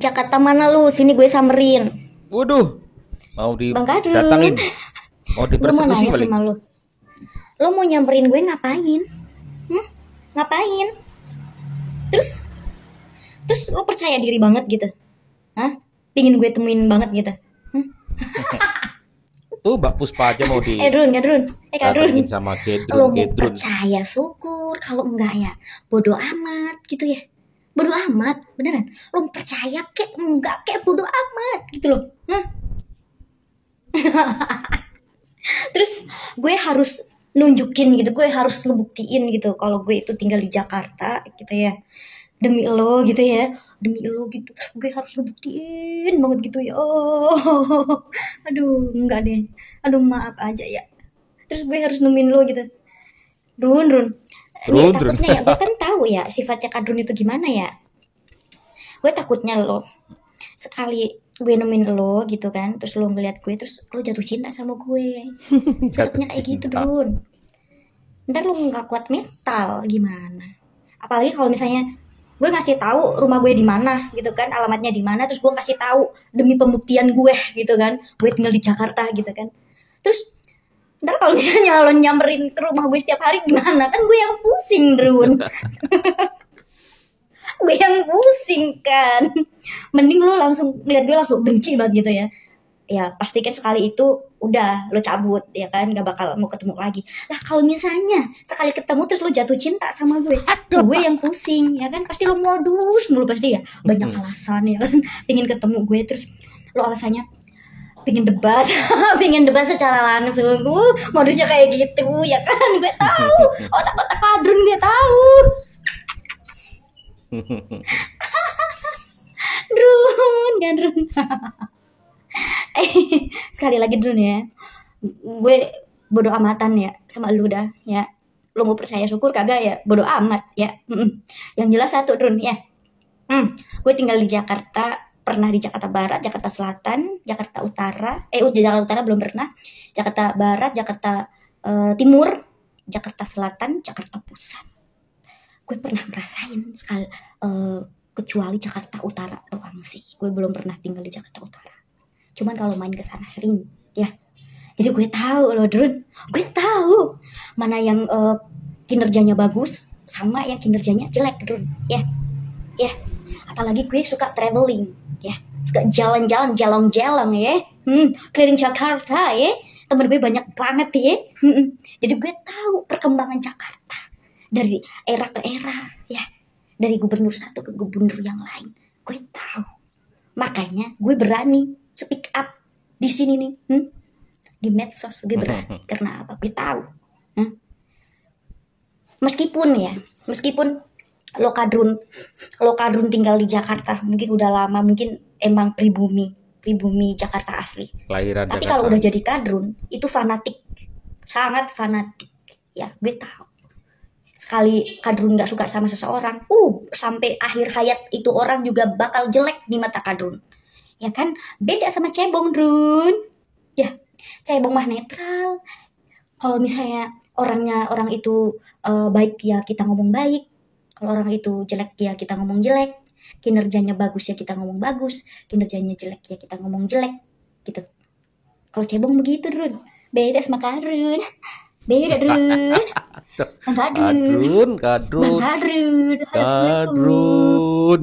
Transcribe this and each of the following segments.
Jakarta mana lu? Sini gue samerin. Waduh. Mau di Bang Kadrun. datangin. Mau dipersekusi kali. Sama lu. Lo mau nyamperin gue ngapain? Hm? Ngapain? Terus terus lo percaya diri banget gitu. Hah? Pingin gue temuin banget gitu. Hm? Tuh Mbak Puspa aja mau di Eh Drun, Kadrun Eh Kadrun Sama Kedrun, Kedrun. percaya syukur Kalau enggak ya bodoh amat gitu ya bodo amat beneran lo percaya kek enggak kek bodo amat gitu loh Hah? terus gue harus nunjukin gitu gue harus ngebuktiin gitu kalau gue itu tinggal di Jakarta gitu ya demi lo gitu ya demi lo gitu gue harus ngebuktiin banget gitu ya oh aduh enggak deh aduh maaf aja ya terus gue harus nemuin lo gitu Run Run nih takutnya ya gue kan tahu ya sifatnya kadrun itu gimana ya gue takutnya lo sekali gue nemuin lo gitu kan terus lo ngeliat gue terus lo jatuh cinta sama gue takutnya kayak gitu dun ntar lo nggak kuat mental gimana apalagi kalau misalnya gue ngasih tahu rumah gue di mana gitu kan alamatnya di mana terus gue kasih tahu demi pembuktian gue gitu kan gue tinggal di Jakarta gitu kan terus ntar kalau misalnya lo nyamperin ke rumah gue setiap hari gimana kan gue yang pusing Drun gue yang pusing kan mending lo langsung lihat gue langsung benci banget gitu ya ya pastikan sekali itu udah lo cabut ya kan gak bakal mau ketemu lagi lah kalau misalnya sekali ketemu terus lo jatuh cinta sama gue Aduh. gue yang pusing ya kan pasti lo modus mulu pasti ya banyak alasan ya kan pengen ketemu gue terus lo alasannya pingin debat pingin debat secara langsung uh, modusnya kayak gitu ya kan gue tahu otak otak kadrun gue tahu drun kan drun eh sekali lagi drun ya gue bodo amatan ya sama lu dah ya lu mau percaya syukur kagak ya bodo amat ya yang jelas satu drun ya hmm, gue tinggal di Jakarta pernah di Jakarta Barat, Jakarta Selatan, Jakarta Utara, eh Jakarta Utara belum pernah, Jakarta Barat, Jakarta uh, Timur, Jakarta Selatan, Jakarta Pusat. Gue pernah ngerasain sekali uh, eh, kecuali Jakarta Utara doang sih. Gue belum pernah tinggal di Jakarta Utara. Cuman kalau main ke sana sering, ya. Jadi gue tahu loh, Drun. Gue tahu mana yang uh, kinerjanya bagus sama yang kinerjanya jelek, Drun. Ya. Ya apalagi gue suka traveling ya suka jalan-jalan jalan-jalan ya hmm, keliling Jakarta ya temen gue banyak banget ya hmm, hmm, jadi gue tahu perkembangan Jakarta dari era ke era ya dari gubernur satu ke gubernur yang lain gue tahu makanya gue berani speak up di sini nih hmm? di medsos gue berani hmm. karena apa gue tahu hmm? meskipun ya meskipun Lokadrun Lokadrun tinggal di Jakarta mungkin udah lama mungkin emang pribumi pribumi Jakarta asli Lahiran tapi kalau udah jadi kadrun itu fanatik sangat fanatik ya gue tahu sekali kadrun nggak suka sama seseorang uh sampai akhir hayat itu orang juga bakal jelek di mata kadrun ya kan beda sama cebong drun ya cebong mah netral kalau misalnya orangnya orang itu uh, baik ya kita ngomong baik kalau orang itu jelek ya kita ngomong jelek, kinerjanya bagus ya kita ngomong bagus, kinerjanya jelek ya kita ngomong jelek gitu. Kalau cebong begitu, Drun. Beda sama Karun. Beda, Drun. Kadrun. Kadrun, Kadrun. Kadrun.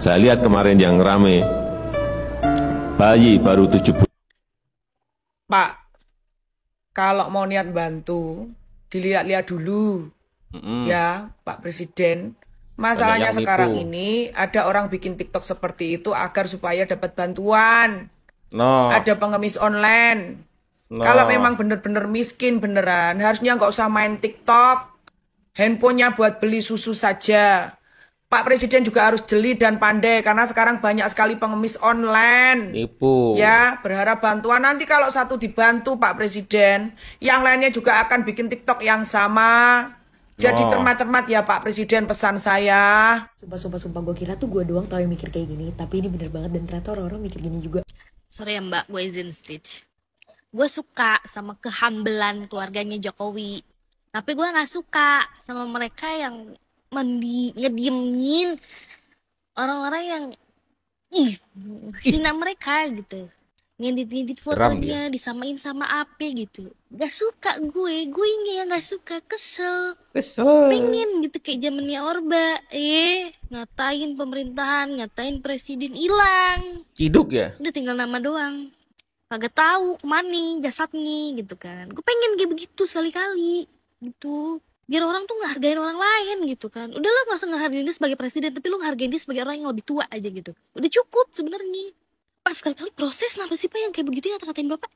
Saya lihat kemarin yang rame. Bayi baru 70. Pak, kalau mau niat bantu, dilihat-lihat dulu mm-hmm. ya Pak Presiden. Masalahnya sekarang nipu. ini ada orang bikin TikTok seperti itu agar supaya dapat bantuan. No. Ada pengemis online. No. Kalau memang benar-benar miskin beneran, harusnya nggak usah main TikTok. Handphonenya buat beli susu saja. Pak Presiden juga harus jeli dan pandai karena sekarang banyak sekali pengemis online. Ibu. Ya, berharap bantuan nanti kalau satu dibantu Pak Presiden, yang lainnya juga akan bikin TikTok yang sama. Jadi cermat oh. cermat-cermat ya Pak Presiden pesan saya. Sumpah sumpah sumpah gue kira tuh gue doang tau yang mikir kayak gini, tapi ini bener banget dan ternyata orang-orang mikir gini juga. Sorry ya Mbak, gue izin Stitch. Gue suka sama kehambelan keluarganya Jokowi, tapi gue nggak suka sama mereka yang mendi ngediemin orang-orang yang ih hina mereka gitu ngedit-ngedit fotonya ya? disamain sama apa gitu gak suka gue gue ini yang gak suka kesel kesel pengen gitu kayak zamannya orba eh ngatain pemerintahan ngatain presiden hilang hidup ya udah tinggal nama doang kagak tahu kemana jasadnya gitu kan gue pengen kayak begitu sekali kali gitu biar orang tuh ngehargain orang lain gitu kan udahlah nggak usah ngehargain dia sebagai presiden tapi lu ngehargain dia sebagai orang yang lebih tua aja gitu udah cukup sebenarnya pas sekali-kali proses kenapa sih pak yang kayak begitu yang ngatain bapak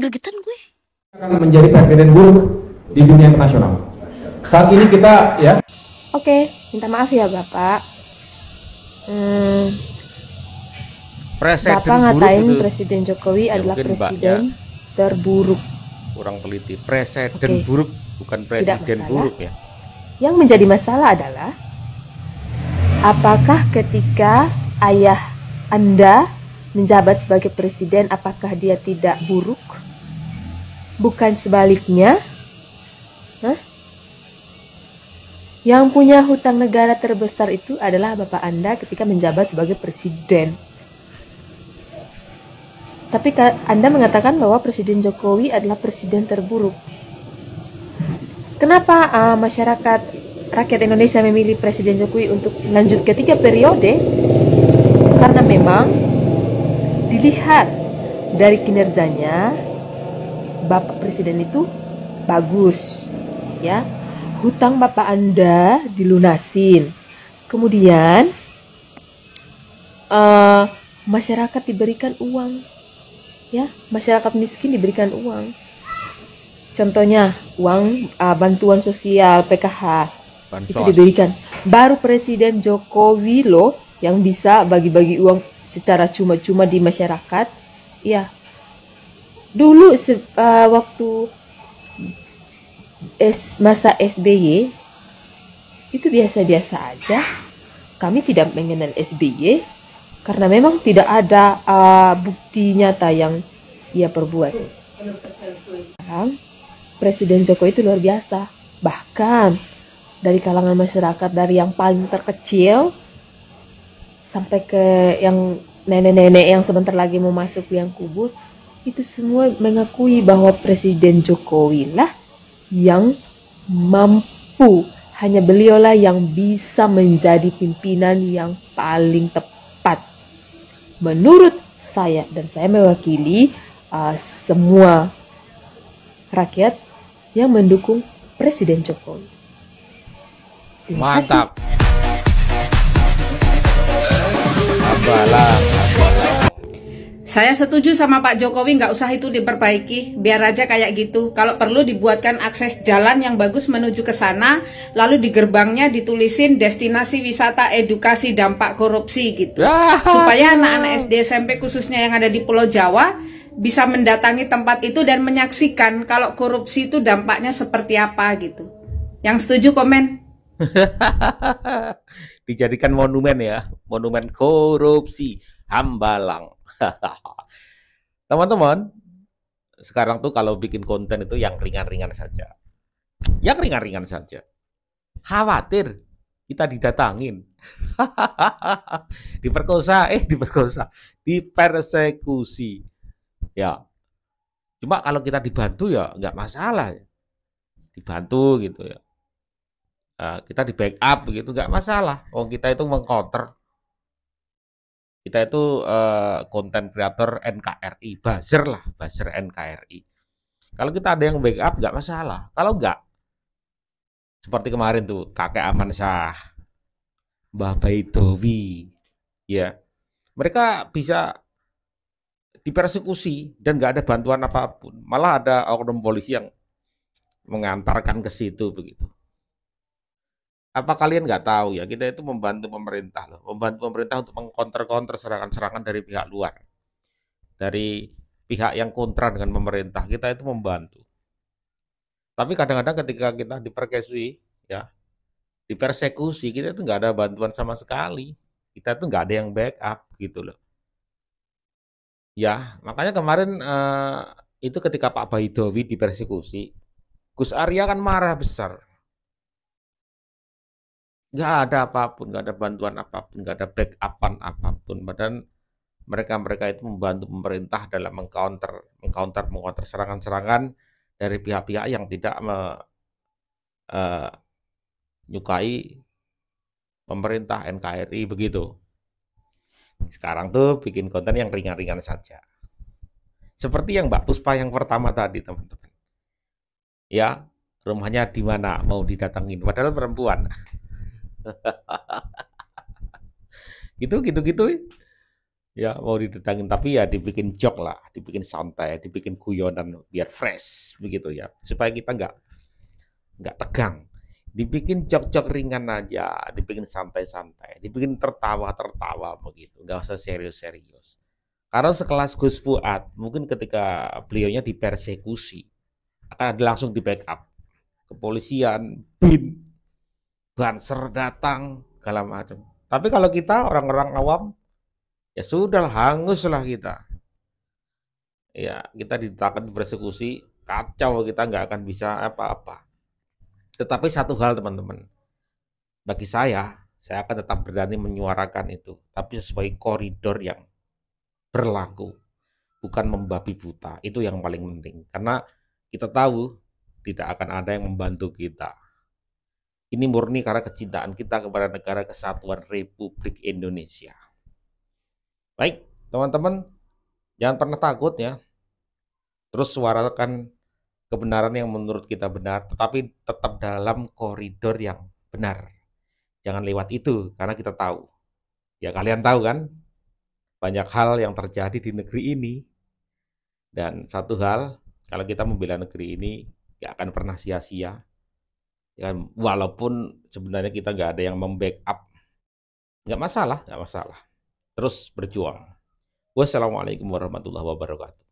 gregetan gue akan menjadi presiden buruk di dunia internasional saat ini kita ya oke okay, minta maaf ya bapak hmm, presiden bapak ngatain buruk presiden Jokowi ya adalah presiden mbak, ya. terburuk kurang teliti presiden okay. buruk bukan presiden buruk ya. Yang menjadi masalah adalah apakah ketika ayah Anda menjabat sebagai presiden apakah dia tidak buruk? Bukan sebaliknya. Hah? Yang punya hutang negara terbesar itu adalah bapak Anda ketika menjabat sebagai presiden. Tapi Anda mengatakan bahwa Presiden Jokowi adalah presiden terburuk. Kenapa uh, masyarakat rakyat Indonesia memilih Presiden Jokowi untuk lanjut ketiga periode? Karena memang dilihat dari kinerjanya Bapak Presiden itu bagus ya. Hutang Bapak Anda dilunasin. Kemudian uh, masyarakat diberikan uang ya, masyarakat miskin diberikan uang Contohnya uang uh, bantuan sosial PKH Bansos. itu diberikan. Baru Presiden Joko loh yang bisa bagi-bagi uang secara cuma-cuma di masyarakat. Ya, dulu uh, waktu es masa SBY itu biasa-biasa aja. Kami tidak mengenal SBY karena memang tidak ada uh, bukti nyata yang ia perbuat. Presiden Jokowi itu luar biasa. Bahkan dari kalangan masyarakat dari yang paling terkecil sampai ke yang nenek-nenek yang sebentar lagi mau masuk yang kubur itu semua mengakui bahwa Presiden Jokowi lah yang mampu hanya beliau lah yang bisa menjadi pimpinan yang paling tepat menurut saya dan saya mewakili uh, semua rakyat yang mendukung Presiden Jokowi. Terima Mantap. Saya setuju sama Pak Jokowi nggak usah itu diperbaiki, biar aja kayak gitu. Kalau perlu dibuatkan akses jalan yang bagus menuju ke sana, lalu di gerbangnya ditulisin destinasi wisata edukasi dampak korupsi gitu. Ah. Supaya anak-anak SD SMP khususnya yang ada di Pulau Jawa bisa mendatangi tempat itu dan menyaksikan kalau korupsi itu dampaknya seperti apa gitu. Yang setuju komen. Dijadikan monumen ya, monumen korupsi Hambalang. Teman-teman, sekarang tuh kalau bikin konten itu yang ringan-ringan saja. Yang ringan-ringan saja. Khawatir kita didatangin. diperkosa, eh diperkosa, dipersekusi ya cuma kalau kita dibantu ya nggak masalah dibantu gitu ya nah, kita di backup begitu nggak masalah oh kita itu mengcounter kita itu konten eh, uh, creator NKRI buzzer lah buzzer NKRI kalau kita ada yang backup nggak masalah kalau nggak seperti kemarin tuh kakek Aman Syah Mbah Baidowi ya mereka bisa dipersekusi dan nggak ada bantuan apapun. Malah ada oknum polisi yang mengantarkan ke situ begitu. Apa kalian nggak tahu ya kita itu membantu pemerintah loh, membantu pemerintah untuk mengkonter-konter serangan-serangan dari pihak luar, dari pihak yang kontra dengan pemerintah kita itu membantu. Tapi kadang-kadang ketika kita diperkesui ya, dipersekusi kita itu nggak ada bantuan sama sekali, kita itu nggak ada yang backup gitu loh. Ya, makanya kemarin uh, itu ketika Pak Baidowi dipersekusi, Gus Arya kan marah besar. Gak ada apapun, gak ada bantuan apapun, gak ada backupan apapun. Badan mereka-mereka itu membantu pemerintah dalam mengcounter, mengcounter, mengcounter serangan-serangan dari pihak-pihak yang tidak eh, menyukai uh, pemerintah NKRI begitu. Sekarang tuh bikin konten yang ringan-ringan saja. Seperti yang Mbak Puspa yang pertama tadi, teman-teman. Ya, rumahnya di mana mau didatangin, padahal perempuan gitu gitu gitu ya mau didatangin tapi ya dibikin jok lah dibikin santai dibikin guyonan biar fresh begitu ya supaya kita nggak nggak tegang dibikin cok-cok ringan aja, dibikin santai-santai, dibikin tertawa-tertawa begitu, nggak usah serius-serius. Karena sekelas Gus Fuad, mungkin ketika beliaunya dipersekusi, akan ada langsung di backup. Kepolisian, BIN, Banser datang, segala macam. Tapi kalau kita orang-orang awam, ya sudah hanguslah kita. Ya, kita ditakut persekusi, kacau kita nggak akan bisa apa-apa. Tetapi satu hal teman-teman, bagi saya, saya akan tetap berani menyuarakan itu, tapi sesuai koridor yang berlaku, bukan membabi buta. Itu yang paling penting, karena kita tahu tidak akan ada yang membantu kita. Ini murni karena kecintaan kita kepada negara kesatuan Republik Indonesia. Baik, teman-teman, jangan pernah takut ya. Terus suarakan kebenaran yang menurut kita benar, tetapi tetap dalam koridor yang benar. Jangan lewat itu, karena kita tahu. Ya kalian tahu kan, banyak hal yang terjadi di negeri ini. Dan satu hal, kalau kita membela negeri ini, gak akan pernah sia-sia. Ya, kan? walaupun sebenarnya kita gak ada yang membackup, Gak masalah, gak masalah. Terus berjuang. Wassalamualaikum warahmatullahi wabarakatuh.